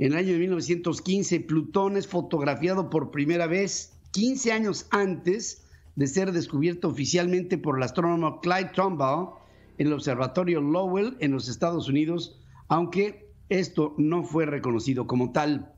En el año de 1915, Plutón es fotografiado por primera vez 15 años antes de ser descubierto oficialmente por el astrónomo Clyde Trumbull en el observatorio Lowell en los Estados Unidos, aunque esto no fue reconocido como tal.